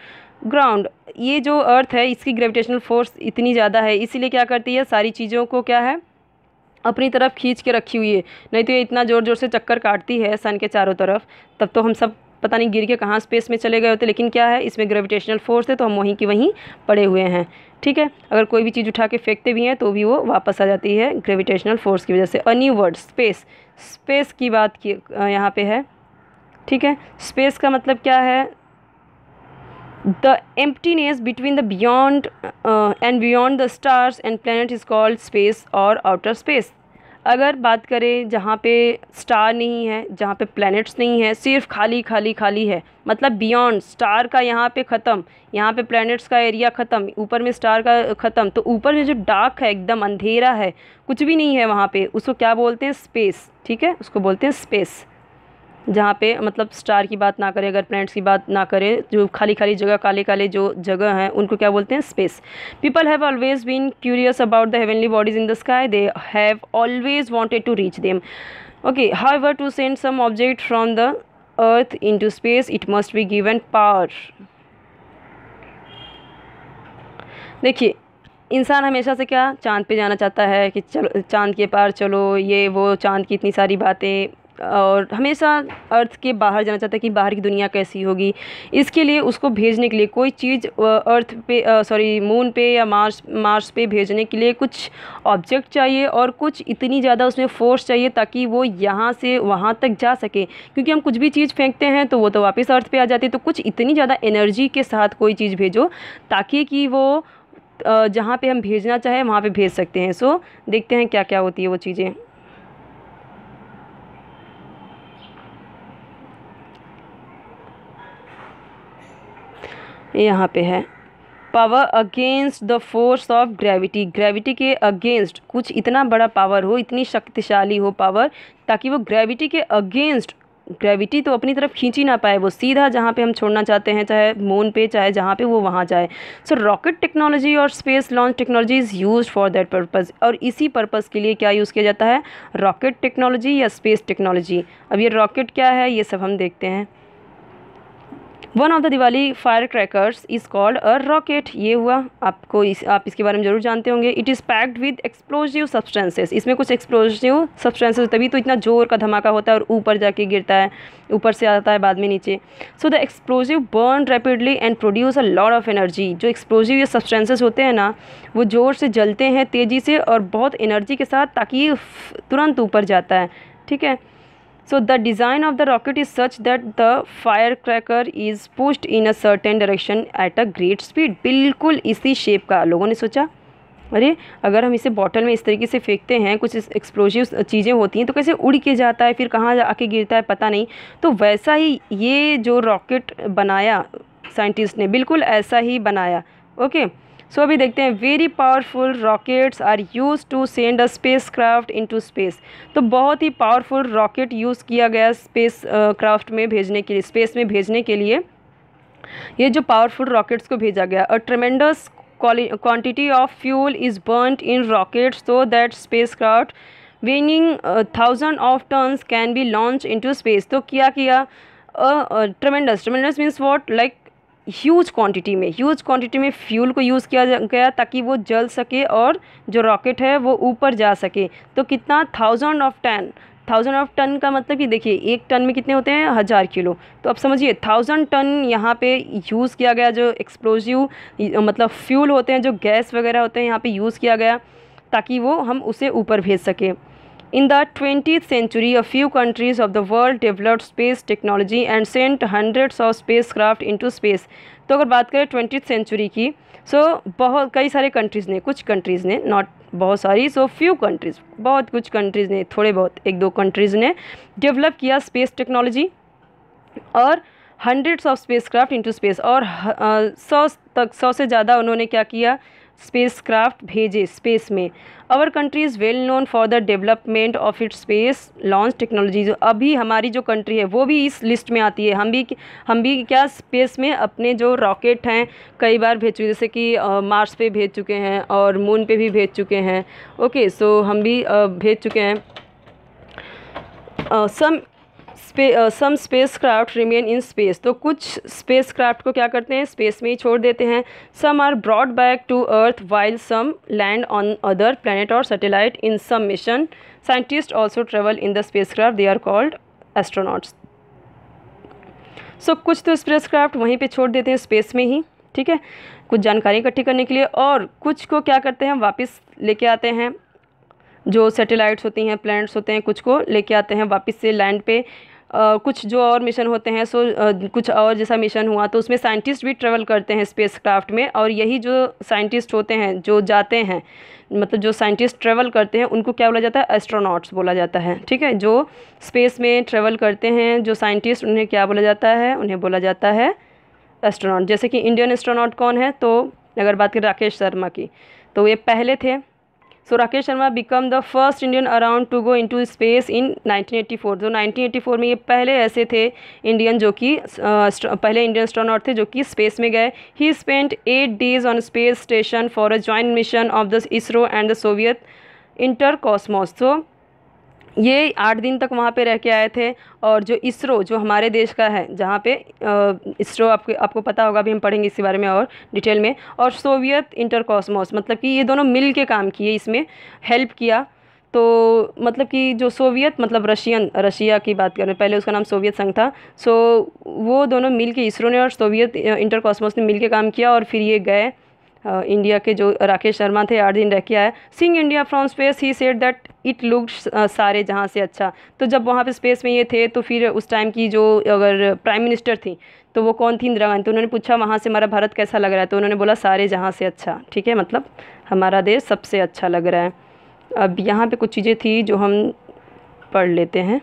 ground ये जो अर्थ है इसकी ग्रेविटेशनल फोर्स इतनी ज़्यादा है इसीलिए क्या करती है सारी चीज़ों को क्या है अपनी तरफ खींच के रखी हुई है नहीं तो ये इतना ज़ोर ज़ोर से चक्कर काटती है सन के चारों तरफ तब तो हम सब पता नहीं गिर के कहाँ स्पेस में चले गए होते लेकिन क्या है इसमें ग्रेविटेशनल फोर्स है तो हम वहीं की वहीं पड़े हुए हैं ठीक है अगर कोई भी चीज़ उठा के फेंकते भी हैं तो भी वो वापस आ जाती है ग्रेविटेशनल फोर्स की वजह से अन्यू वर्ड स्पेस स्पेस की बात की यहाँ पर है ठीक है स्पेस का मतलब क्या है the emptiness between the beyond and beyond the stars and planet is called space और आउटर स्पेस अगर बात करें जहाँ पे स्टार नहीं है जहाँ पे प्लैनेट्स नहीं है सिर्फ खाली खाली खाली है मतलब बियॉन्ड स्टार का यहाँ पे ख़त्म यहाँ पे प्लैनेट्स का एरिया ख़त्म ऊपर में स्टार का ख़त्म तो ऊपर में जो डार्क है एकदम अंधेरा है कुछ भी नहीं है वहाँ पे उसको क्या बोलते हैं स्पेस ठीक है उसको बोलते हैं स्पेस जहाँ पे मतलब स्टार की बात ना करें अगर प्लैनेट्स की बात ना करें जो खाली खाली जगह काले काले जो जगह हैं उनको क्या बोलते हैं space people have always been curious about the heavenly bodies in the sky they have always wanted to reach them okay however to send some object from the earth into space it must be given power देखिए इंसान हमेशा से क्या चांद पे जाना चाहता है कि चलो चांद के पार चलो ये वो चांद की इतनी सारी बातें और हमेशा अर्थ के बाहर जाना चाहता है कि बाहर की दुनिया कैसी होगी इसके लिए उसको भेजने के लिए कोई चीज़ अर्थ पे सॉरी मून पे या मार्स मार्स पे भेजने के लिए कुछ ऑब्जेक्ट चाहिए और कुछ इतनी ज़्यादा उसमें फोर्स चाहिए ताकि वो यहाँ से वहाँ तक जा सके क्योंकि हम कुछ भी चीज़ फेंकते हैं तो वो तो वापस अर्थ पर आ जाती है तो कुछ इतनी ज़्यादा एनर्जी के साथ कोई चीज़ भेजो ताकि कि वो जहाँ पे हम भेजना चाहें वहाँ पे भेज सकते हैं सो देखते हैं क्या क्या होती है वो चीज़ें यहाँ पे है power against the force of gravity gravity के अगेंस्ट कुछ इतना बड़ा पावर हो इतनी शक्तिशाली हो पावर ताकि वो ग्रेविटी के अगेंस्ट ग्रेविटी तो अपनी तरफ खींच ही ना पाए वो सीधा जहाँ पे हम छोड़ना चाहते हैं चाहे मून पे चाहे जहाँ पे वो वहाँ जाए सो रॉकेट टेक्नोलॉजी और space launch technology is use for that purpose और इसी पर्पज़ के लिए क्या यूज़ किया जाता है रॉकेट टेक्नोलॉजी या स्पेस टेक्नोलॉजी अब ये रॉकेट क्या है ये सब हम देखते हैं one of the Diwali fire crackers is called a rocket ये हुआ आपको इस आप इसके बारे में ज़रूर जानते होंगे it is packed with explosive substances इसमें कुछ एक्सप्लोजिव सब्सटेंसेस तभी तो इतना जोर का धमाका होता है और ऊपर जाके गिरता है ऊपर से आता है बाद में नीचे so the explosive burn rapidly and produce a lot of energy जो एक्सप्लोजिव ये सब्सटेंसेज होते हैं ना वो ज़ोर से जलते हैं तेज़ी से और बहुत एनर्जी के साथ ताकि तुरंत ऊपर जाता है ठीक है So the design of the rocket is such that the firecracker is pushed in a certain direction at a great speed. बिल्कुल इसी शेप का लोगों ने सोचा अरे अगर हम इसे बॉटल में इस तरीके से फेंकते हैं कुछ एक्सप्लोजिव चीज़ें होती हैं तो कैसे उड़ के जाता है फिर कहाँ आके गिरता है पता नहीं तो वैसा ही ये जो रॉकेट बनाया साइंटिस्ट ने बिल्कुल ऐसा ही बनाया ओके okay? सो अभी देखते हैं very powerful rockets are use to send a space craft in space तो बहुत ही पावरफुल रॉकेट यूज़ किया गया स्पेस क्राफ्ट में भेजने के लिए स्पेस में भेजने के लिए ये जो पावरफुल रॉकेट्स को भेजा गया uh, तो a tremendous quantity of fuel is burned in rockets so that space craft weighing thousand of tons can be launch in space तो क्या किया tremendous tremendous means what like huge quantity में huge quantity में fuel को use किया गया ताकि वो जल सके और जो रॉकेट है वो ऊपर जा सके तो कितना thousand of ton thousand of ton का मतलब कि देखिए एक टन में कितने होते हैं हज़ार किलो तो अब समझिए थाउजेंड टन यहाँ पे यूज़ किया गया जो एक्सप्लोजिव मतलब फ्यूल होते हैं जो गैस वगैरह होते हैं यहाँ पे यूज़ किया गया ताकि वो हम उसे ऊपर भेज सकें In the 20th century, a few countries of the world developed space technology and sent hundreds of spacecraft into space. तो अगर बात करें ट्वेंटी सेंचुरी की सो so, बहुत कई सारे कंट्रीज़ ने कुछ कंट्रीज़ ने नॉट बहुत सारी सो फ्यू कंट्रीज़ बहुत कुछ कंट्रीज़ ने थोड़े बहुत एक दो कंट्रीज़ ने डेवलप किया स्पेस टेक्नोलॉजी और hundreds of spacecraft into space और सौ तक सौ से ज़्यादा उन्होंने क्या किया स्पेसक्राफ्ट भेजे स्पेस में our country is well known for the development of its space launch technologies अभी हमारी जो कंट्री है वो भी इस लिस्ट में आती है हम भी हम भी क्या स्पेस में अपने जो रॉकेट हैं कई बार भेज चुके जैसे कि मार्स पे भेज चुके हैं और मून पे भी भेज चुके हैं ओके सो हम भी भेज चुके हैं some some space craft remain in space तो कुछ स्पेस क्राफ्ट को क्या करते हैं स्पेस में ही छोड़ देते हैं some are brought back to earth while some land on other planet और satellite in some mission scientist also travel in the space craft they are called astronauts so कुछ तो स्पेस क्राफ्ट वहीं पर छोड़ देते हैं स्पेस में ही ठीक है कुछ जानकारी इकट्ठी करने के लिए और कुछ को क्या करते हैं वापस लेके आते हैं जो सैटेलाइट्स होती हैं प्लैनेट्स होते हैं कुछ को लेके आते हैं वापस से लैंड पे कुछ जो और मिशन होते हैं सो कुछ और जैसा मिशन हुआ तो उसमें साइंटिस्ट भी ट्रेवल करते हैं स्पेस क्राफ्ट में और यही जो साइंटिस्ट होते हैं जो जाते हैं मतलब जो साइंटिस्ट ट्रेवल करते हैं उनको क्या बोला जाता है एस्ट्रोनॉट्स बोला जाता है ठीक है जो स्पेस में ट्रेवल करते हैं जो साइंटिस्ट उन्हें क्या बोला जाता है उन्हें बोला जाता है एस्ट्रोनॉट जैसे कि इंडियन एस्ट्रोनॉट कौन है तो अगर बात करें राकेश शर्मा की तो ये पहले थे So Rakesh Sharma become the first Indian around to go into space in 1984. तो एटी 1984 में ये पहले ऐसे थे इंडियन जो कि पहले इंडियन एस्ट्रोनॉट थे जो कि स्पेस में गए ही spent eight days on space station for a joint mission of the ISRO and the Soviet Intercosmos तो ये आठ दिन तक वहाँ पे रह के आए थे और जो इसरो जो हमारे देश का है जहाँ पे इसरो आपको आपको पता होगा अभी हम पढ़ेंगे इसी बारे में और डिटेल में और सोवियत इंटरकॉस्मोस मतलब कि ये दोनों मिल के काम किए इसमें हेल्प किया तो मतलब कि जो सोवियत मतलब रशियन रशिया की बात करें पहले उसका नाम सोवियत संघ था सो वो दोनों मिल के इसरो ने और सोवियत इंटरकॉस्मोस ने मिल के काम किया और फिर ये गए इंडिया के जो राकेश शर्मा थे आठ दिन रह के आए seeing India from space he said that it look सारे जहाँ से अच्छा तो जब वहाँ पे स्पेस में ये थे तो फिर उस टाइम की जो अगर प्राइम मिनिस्टर थी तो वो कौन थी इंदिरा गांधी तो उन्होंने पूछा वहाँ से हमारा भारत कैसा लग रहा है तो उन्होंने बोला सारे जहाँ से अच्छा ठीक है मतलब हमारा देश सबसे अच्छा लग रहा है अब यहाँ पर कुछ चीज़ें थी जो हम पढ़ लेते हैं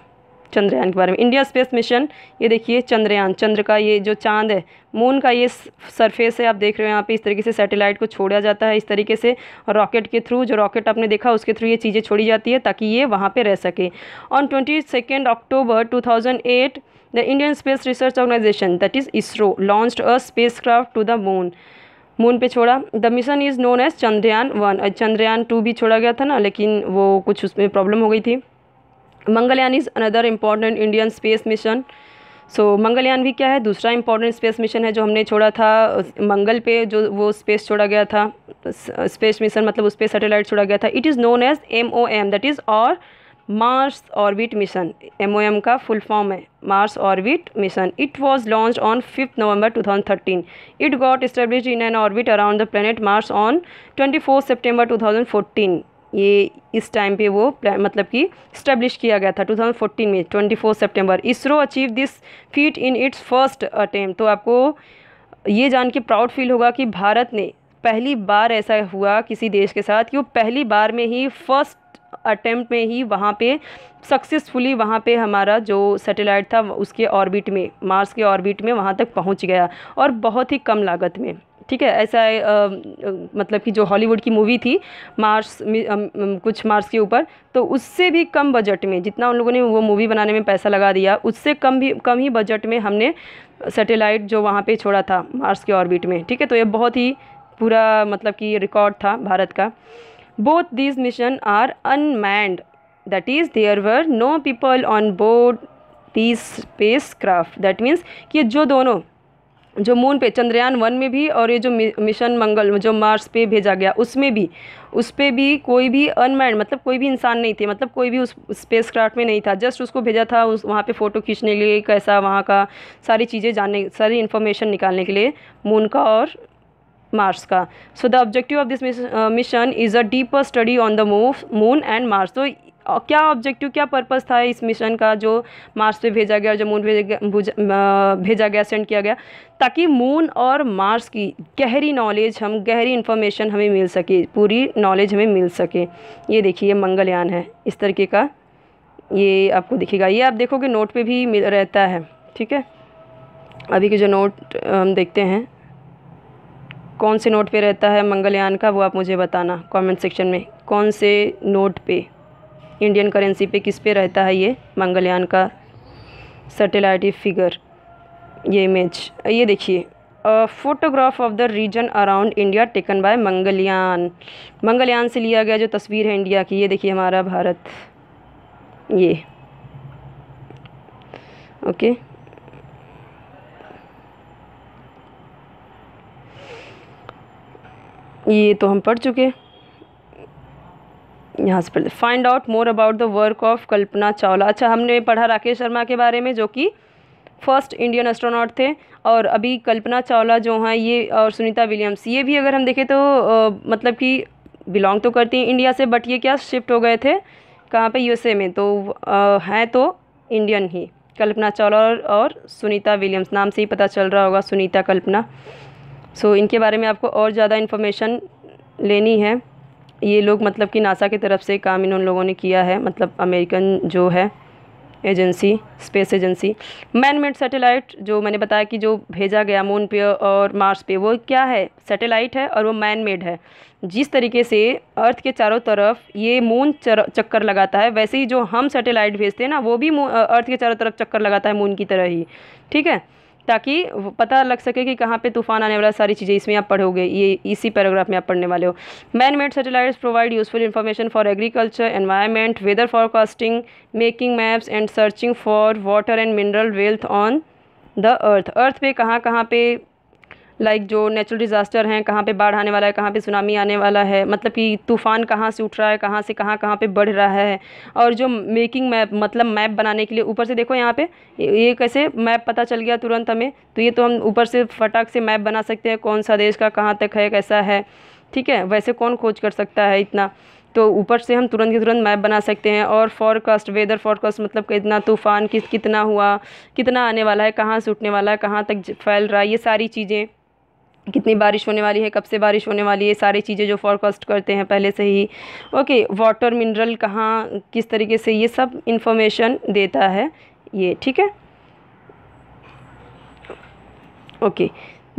चंद्रयान के बारे में इंडिया स्पेस मिशन ये देखिए चंद्रयान चंद्र का ये जो चांद है मून का ये सरफेस है आप देख रहे हो यहाँ पे इस तरीके से सैटेलाइट को छोड़ा जाता है इस तरीके से रॉकेट के थ्रू जो रॉकेट आपने देखा उसके थ्रू ये चीज़ें छोड़ी जाती है ताकि ये वहाँ पर रह सके on twenty second October to the Indian Space Research Organisation that is ISRO launch a space to the moon moon पे छोड़ा the mission is known as Chandrayaan one Chandrayaan two भी छोड़ा गया था ना लेकिन वो कुछ उसमें प्रॉब्लम हो गई थी Mangalyaan is another important Indian space mission so so, Mangalyaan भी क्या है दूसरा इम्पॉर्टेंट स्पेस मिशन है जो हमने छोड़ा था मंगल पे जो वो स्पेस छोड़ा गया था स्पेस मिशन मतलब उस पर सेटेलाइट छोड़ा गया था it is known as M O M that is और Mars orbit mission M O M का फुल फॉर्म है Mars orbit mission it was launch on fifth November two thousand thirteen it got establish in an orbit around the planet Mars on twenty four September two thousand fourteen ये इस time पे वो मतलब कि establish किया गया था 2014 में 24 सितंबर ISRO achieve this feat in its first attempt तो आपको ये जान के प्राउड फील होगा कि भारत ने पहली बार ऐसा हुआ किसी देश के साथ कि वो पहली बार में ही फर्स्ट अटेम्प्ट में ही वहाँ पे सक्सेसफुली वहाँ पे हमारा जो सैटेलाइट था उसके ऑर्बिट में मार्स के ऑर्बिट में वहाँ तक पहुँच गया और बहुत ही कम लागत में ठीक है ऐसा आ, मतलब कि जो हॉलीवुड की मूवी थी मार्स कुछ मार्स के ऊपर तो उससे भी कम बजट में जितना उन लोगों ने वो मूवी बनाने में पैसा लगा दिया उससे कम भी कम ही बजट में हमने सैटेलाइट जो वहाँ पे छोड़ा था मार्स के ऑर्बिट में ठीक है तो ये बहुत ही पूरा मतलब कि रिकॉर्ड था भारत का both these mission are unmanned that is there were no people on board these space craft that means कि जो दोनों जो मून पे चंद्रयान वन में भी और ये जो मिशन मंगल जो मार्स पे भेजा गया उसमें भी उस पर भी कोई भी अनमैन मतलब कोई भी इंसान नहीं थे मतलब कोई भी उस स्पेस क्राफ्ट में नहीं था जस्ट उसको भेजा था उस वहाँ पर फ़ोटो खींचने के लिए कैसा वहाँ का सारी चीज़ें जानने सारी इन्फॉर्मेशन निकालने के लिए मून का और मार्स का so the objective of this mission is a deeper study on the move moon and Mars तो क्या ऑब्जेक्टिव क्या पर्पस था इस मिशन का जो मार्स पे भेजा गया जो मून भेजा गया भेजा गया सेंड किया गया ताकि मून और मार्स की गहरी नॉलेज हम गहरी इन्फॉर्मेशन हमें मिल सके पूरी नॉलेज हमें मिल सके ये देखिए मंगलयान है इस तरीके का ये आपको दिखेगा ये आप देखोगे नोट पर भी मिल रहता है ठीक है अभी के जो नोट हम देखते हैं कौन से नोट पे रहता है मंगलयान का वो आप मुझे बताना कमेंट सेक्शन में कौन से नोट पे इंडियन करेंसी पे किस पे रहता है ये मंगलयान का सेटेलाइट फिगर ये इमेज ये देखिए photograph of the region around India taken by Mangalyaan Mangalyaan से लिया गया जो तस्वीर है इंडिया की ये देखिए हमारा भारत ये ओके okay. ये तो हम पढ़ चुके यहाँ से पढ़ते find out more about the work of Kalpana Chawla अच्छा हमने पढ़ा राकेश शर्मा के बारे में जो कि फर्स्ट इंडियन एस्ट्रोनॉट थे और अभी कल्पना चावला जो हैं ये और सुनीता विलियम्स ये भी अगर हम देखें तो आ, मतलब कि बिलोंग तो करती हैं इंडिया से बट ये क्या शिफ्ट हो गए थे कहाँ पे यूएसए में तो हैं तो इंडियन ही कल्पना चावला और, और सुनीता विलियम्स नाम से ही पता चल रहा होगा सुनीता कल्पना सो so, इनके बारे में आपको और ज़्यादा इन्फॉर्मेशन लेनी है ये लोग मतलब कि नासा की तरफ से काम इन उन लोगों ने किया है मतलब अमेरिकन जो है agency space agency man made satellite जो मैंने बताया कि जो भेजा गया मून पे और मार्स पे वो क्या है सैटेलाइट है और वो मैन मेड है जिस तरीके से अर्थ के चारों तरफ ये मून चक्कर लगाता है वैसे ही जो हम सैटेलाइट भेजते हैं ना वो भी अर्थ के चारों तरफ चक्कर लगाता है मून की तरह ही ठीक है ताकि पता लग सके कि कहाँ पे तूफान आने वाला सारी चीज़ें इसमें आप पढ़ोगे ये इसी पैराग्राफ में आप पढ़ने वाले हो man made satellite provide useful information for agriculture environment weather forecasting making maps and searching for water and mineral wealth on the earth earth पे कहाँ कहाँ पे लाइक जो नेचुरल डिज़ास्टर हैं कहाँ पे बाढ़ आने वाला है कहाँ पे सुनामी आने वाला है मतलब कि तूफ़ान कहाँ से उठ रहा है कहाँ से कहाँ कहाँ पे बढ़ रहा है और जो मेकिंग मैप मतलब मैप बनाने के लिए ऊपर से देखो यहाँ पे ये कैसे मैप पता चल गया तुरंत हमें तो ये तो हम ऊपर से फटाक से मैप बना सकते हैं कौन सा देश का कहाँ तक है कैसा है ठीक है वैसे कौन खोज कर सकता है इतना तो ऊपर से हम तुरंत के तुरंत मैप बना सकते हैं और फॉरकास्ट वेदर फॉरकास्ट मतलब कितना तूफ़ान किस कितना हुआ कितना आने वाला है कहाँ से उठने वाला है कहाँ तक फैल रहा है ये सारी चीज़ें कितनी बारिश होने वाली है कब से बारिश होने वाली है सारी चीज़ें जो फॉरकास्ट करते हैं पहले से ही ओके वाटर मिनरल कहाँ किस तरीके से ये सब इन्फॉर्मेशन देता है ये ठीक है okay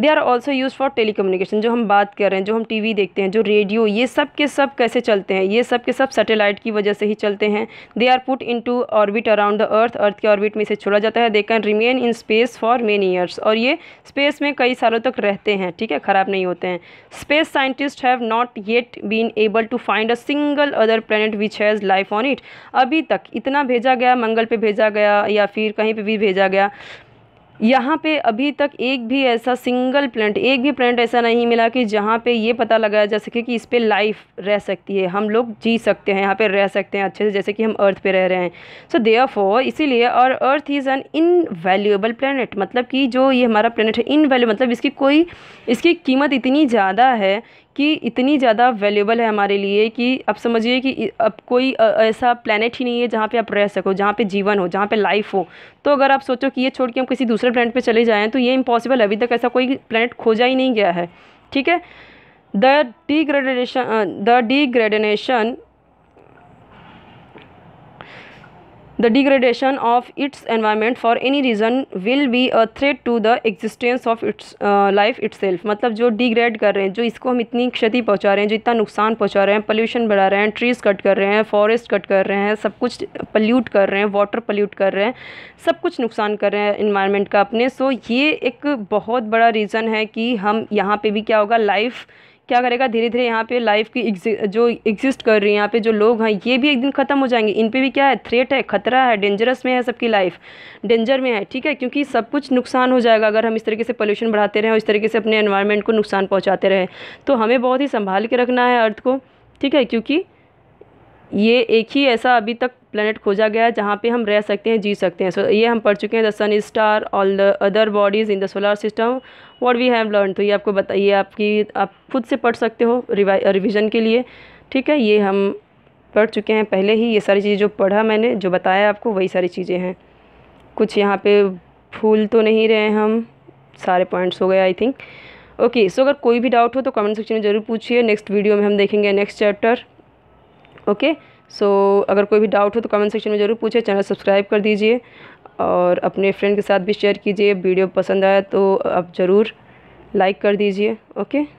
they are also use for telecommunication जो हम बात कर रहे हैं जो हम टी वी देखते हैं जो रेडियो ये सब के सब कैसे चलते हैं ये सब के सब सेटेलाइट की वजह से ही चलते हैं they are put into orbit around the earth earth के ऑर्बिट में इसे छोड़ा जाता है they can remain in space for many years और ये स्पेस में कई सालों तक रहते हैं ठीक है ख़राब नहीं होते हैं space scientist have not yet been able to find a single other planet which has life on it अभी तक इतना भेजा गया मंगल पे भेजा गया या फिर कहीं पे भी भेजा गया यहाँ पे अभी तक एक भी ऐसा सिंगल प्लांट एक भी प्लांट ऐसा नहीं मिला कि जहाँ पे ये पता लगाया जा सके कि इस पर लाइफ रह सकती है हम लोग जी सकते हैं यहाँ पे रह सकते हैं अच्छे से जैसे कि हम अर्थ पे रह रहे हैं सो दे इसीलिए और earth is an valuable planet मतलब कि जो ये हमारा प्लानट है इनवैल्यू मतलब इसकी कोई इसकी कीमत इतनी ज़्यादा है कि इतनी ज़्यादा वैल्यूबल है हमारे लिए कि अब समझिए कि अब कोई ऐसा प्लानट ही नहीं है जहाँ पे आप रह सको जहाँ पे जीवन हो जहाँ पे लाइफ हो तो अगर आप सोचो कि ये छोड़ के हम किसी दूसरे प्लानट पे चले जाएँ तो ये इम्पॉसिबल अभी तक ऐसा कोई प्लानट खोजा ही नहीं गया है ठीक है the degradation the degradation the degradation of its environment for any reason will be a threat to the existence of its uh, life itself मतलब जो डिग्रेड कर रहे हैं जो इसको हम इतनी क्षति पहुंचा रहे हैं जो इतना नुकसान पहुंचा रहे हैं पोल्यूशन बढ़ा रहे हैं ट्रीज़ कट कर रहे हैं फॉरेस्ट कट कर रहे हैं सब कुछ पल्यूट कर रहे हैं वाटर पल्यूट कर रहे हैं सब कुछ नुकसान कर रहे हैं इन्वायरमेंट का अपने सो so, ये एक बहुत बड़ा रीज़न है कि हम यहाँ पर भी क्या होगा लाइफ क्या करेगा धीरे धीरे यहाँ पे लाइफ की जो एग्जिस्ट कर रही है यहाँ पे जो लोग हैं ये भी एक दिन ख़त्म हो जाएंगे इन पे भी क्या है थ्रेट है खतरा है डेंजरस में है सबकी लाइफ डेंजर में है ठीक है क्योंकि सब कुछ नुकसान हो जाएगा अगर हम इस तरीके से पोल्यूशन बढ़ाते रहें और इस तरीके से अपने एनवायरनमेंट को नुकसान पहुँचाते रहें तो हमें बहुत ही संभाल के रखना है अर्थ को ठीक है क्योंकि ये एक ही ऐसा अभी तक प्लानट खोजा गया है जहाँ पे हम रह सकते हैं जी सकते हैं सो so, ये हम पढ़ चुके हैं the sun star all the other bodies in the solar system what we have learn तो ये आपको बताइए आपकी आप खुद से पढ़ सकते हो रिविज़न के लिए ठीक है ये हम पढ़ चुके हैं पहले ही ये सारी चीज़ें जो पढ़ा मैंने जो बताया आपको वही सारी चीज़ें हैं कुछ यहाँ पे भूल तो नहीं रहे हम सारे पॉइंट्स हो गए आई थिंक ओके सो अगर कोई भी डाउट हो तो कमेंट सेक्शन में ज़रूर पूछिए नेक्स्ट वीडियो में हम देखेंगे नेक्स्ट चैप्टर ओके सो अगर कोई भी डाउट हो तो कमेंट सेक्शन में ज़रूर पूछिए चैनल सब्सक्राइब कर दीजिए और अपने फ्रेंड के साथ भी शेयर कीजिए वीडियो पसंद आया तो आप ज़रूर लाइक कर दीजिए ओके